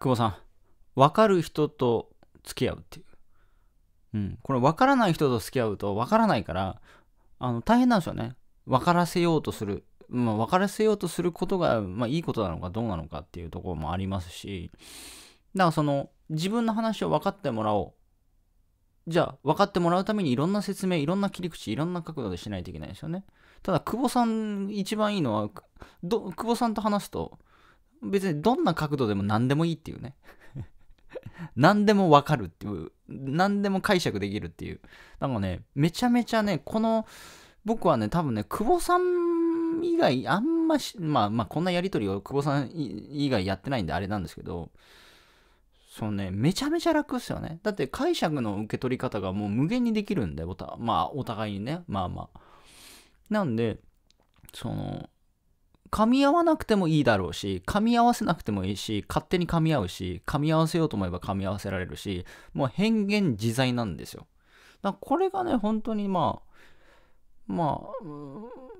久保さん、分かる人と付き合うっていう。うん。これ分からない人と付き合うと分からないから、あの、大変なんですよね。分からせようとする。まあ、分からせようとすることが、まあ、いいことなのかどうなのかっていうところもありますし、だからその、自分の話を分かってもらおう。じゃあ、分かってもらうためにいろんな説明、いろんな切り口、いろんな角度でしないといけないですよね。ただ、久保さん、一番いいのは、久保さんと話すと、別にどんな角度でも何でもいいっていうね 何でもわかるっていう、何でも解釈できるっていう。なんかね、めちゃめちゃね、この、僕はね、多分ね、久保さん以外、あんまし、まあまあ、こんなやりとりを久保さん以外やってないんであれなんですけど、そのね、めちゃめちゃ楽っすよね。だって解釈の受け取り方がもう無限にできるんで、おたまあ、お互いにね、まあまあ。なんで、その、噛み合わなくてもいいだろうし、噛み合わせなくてもいいし、勝手に噛み合うし、噛み合わせようと思えば噛み合わせられるし、もう変幻自在なんですよ。だこれがね、本当にまあ、まあ、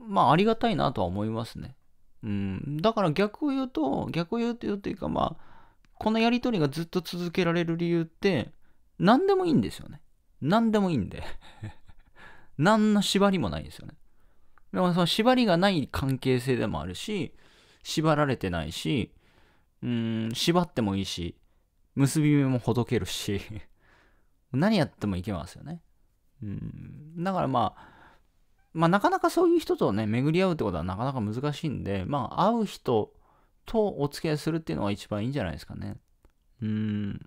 まあありがたいなとは思いますね。うん。だから逆を言うと、逆を言うというかまあ、このやりとりがずっと続けられる理由って、何でもいいんですよね。何でもいいんで 何の縛りもないんですよね。でもその縛りがない関係性でもあるし、縛られてないし、うん、縛ってもいいし、結び目もほどけるし 何やってもいけますよね。うん、だからまあ、まあ、なかなかそういう人とね、巡り合うってことはなかなか難しいんで、まあ、会う人とお付き合いするっていうのが一番いいんじゃないですかね。うん。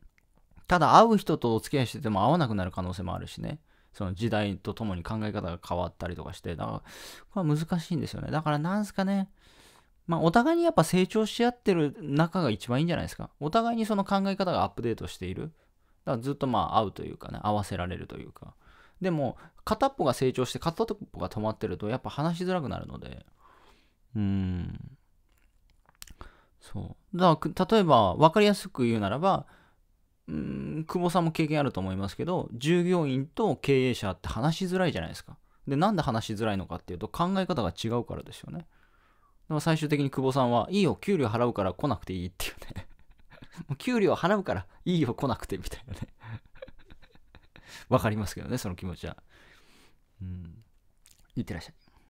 ただ、会う人とお付き合いしてても会わなくなる可能性もあるしね。その時代とともに考え方が変わったりとかして、だから、これは難しいんですよね。だからなんすかね、まあ、お互いにやっぱ成長し合ってる中が一番いいんじゃないですか。お互いにその考え方がアップデートしている。だからずっとまあ合うというかね、合わせられるというか。でも、片っぽが成長して片っぽが止まってると、やっぱ話しづらくなるので、うーん。そう。だから、例えば、分かりやすく言うならば、うん、久保さんも経験あると思いますけど、従業員と経営者って話しづらいじゃないですか。で、なんで話しづらいのかっていうと、考え方が違うからですよね。でも最終的に久保さんは、いいよ、給料払うから来なくていいっていうね。もう給料払うから、いいよ、来なくて、みたいなね。わかりますけどね、その気持ちは。うん。いってらっしゃい。